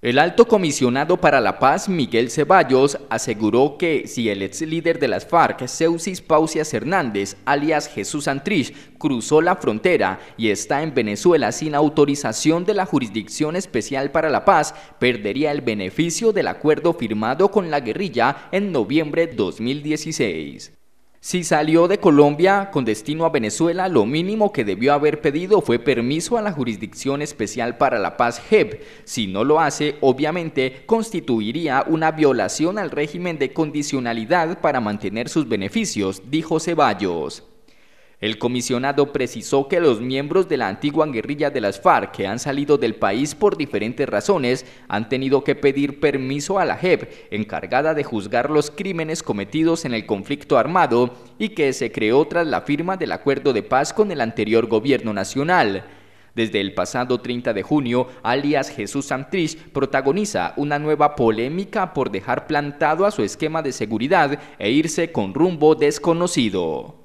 El alto comisionado para la paz, Miguel Ceballos, aseguró que si el ex líder de las FARC, Ceusis Pausias Hernández, alias Jesús Antrich, cruzó la frontera y está en Venezuela sin autorización de la Jurisdicción Especial para la Paz, perdería el beneficio del acuerdo firmado con la guerrilla en noviembre de 2016. Si salió de Colombia con destino a Venezuela, lo mínimo que debió haber pedido fue permiso a la Jurisdicción Especial para la Paz JEP. Si no lo hace, obviamente constituiría una violación al régimen de condicionalidad para mantener sus beneficios, dijo Ceballos. El comisionado precisó que los miembros de la antigua guerrilla de las FARC que han salido del país por diferentes razones han tenido que pedir permiso a la JEP, encargada de juzgar los crímenes cometidos en el conflicto armado y que se creó tras la firma del acuerdo de paz con el anterior gobierno nacional. Desde el pasado 30 de junio, alias Jesús Santrich protagoniza una nueva polémica por dejar plantado a su esquema de seguridad e irse con rumbo desconocido.